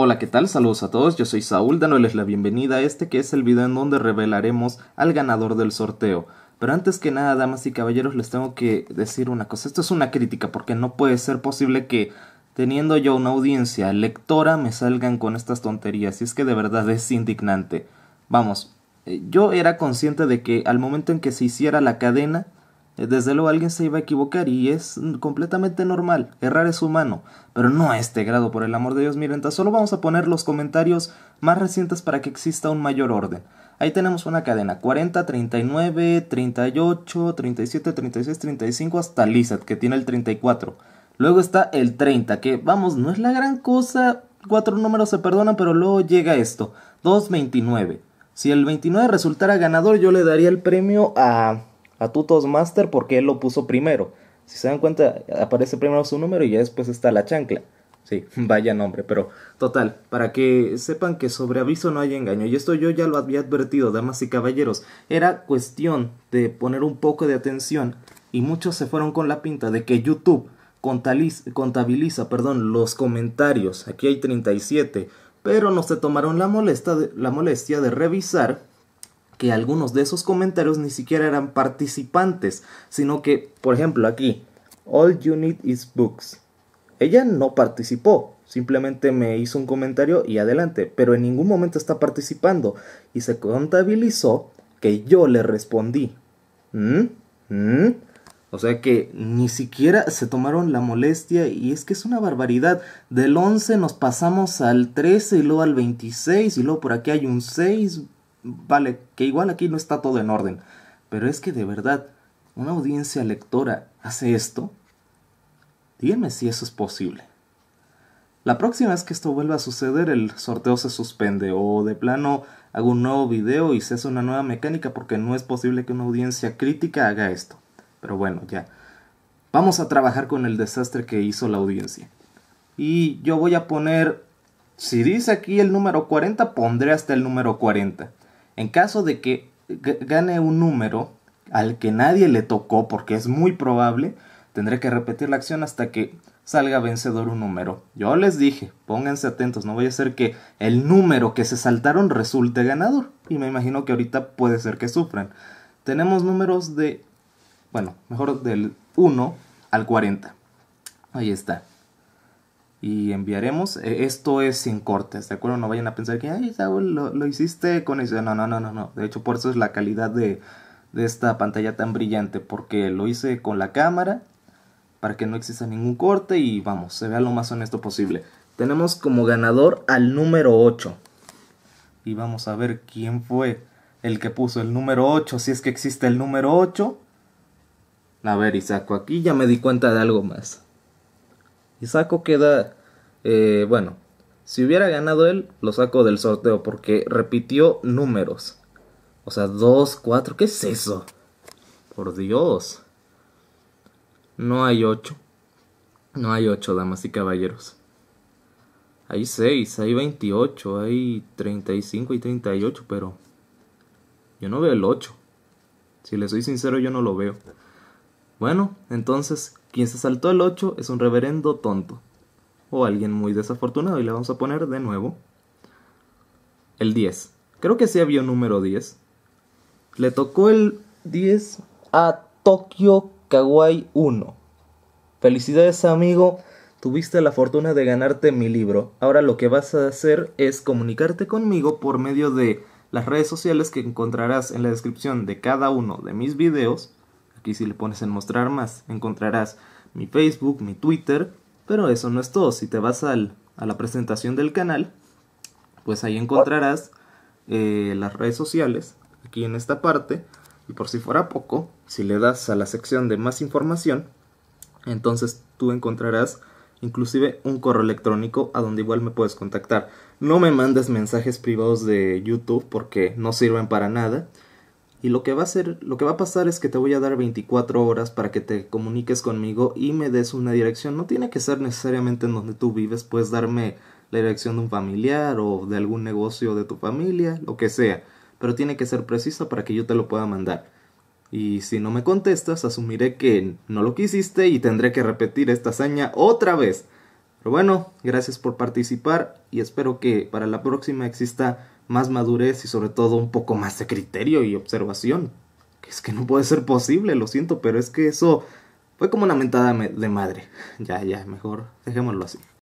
Hola, ¿qué tal? Saludos a todos, yo soy Saúl dándoles la bienvenida a este que es el video en donde revelaremos al ganador del sorteo. Pero antes que nada, damas y caballeros, les tengo que decir una cosa. Esto es una crítica porque no puede ser posible que teniendo yo una audiencia lectora me salgan con estas tonterías. Y es que de verdad es indignante. Vamos, eh, yo era consciente de que al momento en que se hiciera la cadena, eh, desde luego alguien se iba a equivocar y es completamente normal, errar es humano, pero no a este grado, por el amor de Dios. Miren, tan solo vamos a poner los comentarios más recientes para que exista un mayor orden. Ahí tenemos una cadena, 40, 39, 38, 37, 36, 35, hasta Lizard, que tiene el 34. Luego está el 30, que vamos, no es la gran cosa, cuatro números se perdonan, pero luego llega esto, 29. Si el 29 resultara ganador, yo le daría el premio a a Tutos Master porque él lo puso primero. Si se dan cuenta, aparece primero su número y ya después está la chancla. Sí, vaya nombre, pero total, para que sepan que sobre aviso no hay engaño, y esto yo ya lo había advertido, damas y caballeros, era cuestión de poner un poco de atención, y muchos se fueron con la pinta de que YouTube contabiliza, perdón, los comentarios, aquí hay 37, pero no se tomaron la molestia de revisar que algunos de esos comentarios ni siquiera eran participantes, sino que, por ejemplo, aquí, All You Need Is Books. Ella no participó, simplemente me hizo un comentario y adelante, pero en ningún momento está participando y se contabilizó que yo le respondí. Mm, mm". O sea que ni siquiera se tomaron la molestia y es que es una barbaridad. Del 11 nos pasamos al 13 y luego al 26 y luego por aquí hay un 6, Vale, que igual aquí no está todo en orden, pero es que de verdad, una audiencia lectora hace esto. Díganme si eso es posible. La próxima vez que esto vuelva a suceder, el sorteo se suspende o de plano hago un nuevo video y se hace una nueva mecánica porque no es posible que una audiencia crítica haga esto. Pero bueno, ya. Vamos a trabajar con el desastre que hizo la audiencia. Y yo voy a poner si dice aquí el número 40, pondré hasta el número 40. En caso de que gane un número al que nadie le tocó, porque es muy probable, tendré que repetir la acción hasta que salga vencedor un número. Yo les dije, pónganse atentos, no voy a hacer que el número que se saltaron resulte ganador. Y me imagino que ahorita puede ser que sufran. Tenemos números de, bueno, mejor del 1 al 40. Ahí está y enviaremos. E, esto es sin cortes, ¿de acuerdo? No vayan a pensar que, ay, lo, hiciste con eso. No, no, no, no, no. De hecho, por eso es la calidad de, de esta pantalla tan brillante, porque lo hice con la cámara para que no exista ningún corte y vamos, se vea lo más honesto posible. Tenemos como ganador al número 8. Y vamos a ver quién fue el que puso el número 8, si es que existe el número 8. A ver, y saco aquí ya me di cuenta de algo más. Y Saco queda, eh, bueno, si hubiera ganado él, lo saco del sorteo porque repitió números. O sea, 2, 4, ¿qué es eso? Por Dios. No hay 8. No hay 8, damas y caballeros. Hay 6, hay 28, hay 35 y 38, pero yo no veo el 8. Si le soy sincero, yo no lo veo. Bueno, entonces quien se saltó el 8 es un reverendo tonto. O alguien muy desafortunado. Y le vamos a poner de nuevo el 10. Creo que sí había un número 10. Le tocó el 10 a Tokio Kawaii 1. Felicidades amigo, tuviste la fortuna de ganarte mi libro. Ahora lo que vas a hacer es comunicarte conmigo por medio de las redes sociales que encontrarás en la descripción de cada uno de mis videos y si le pones en mostrar más, encontrarás mi Facebook, mi Twitter, pero eso no es todo. Si te vas al, a la presentación del canal, pues ahí encontrarás eh, las redes sociales, aquí en esta parte. Y por si fuera poco, si le das a la sección de más información, entonces tú encontrarás inclusive un correo electrónico a donde igual me puedes contactar. No me mandes mensajes privados de YouTube porque no sirven para nada y lo que va a ser lo que va a pasar es que te voy a dar 24 horas para que te comuniques conmigo y me des una dirección. No tiene que ser necesariamente en donde tú vives, puedes darme la dirección de un familiar o de algún negocio de tu familia, lo que sea, pero tiene que ser precisa para que yo te lo pueda mandar. Y si no me contestas, asumiré que no lo quisiste y tendré que repetir esta hazaña otra vez. Pero bueno, gracias por participar y espero que para la próxima exista más madurez y sobre todo un poco más de criterio y observación. Que Es que no puede ser posible, lo siento, pero es que eso fue como una mentada de madre. Ya, ya, mejor dejémoslo así.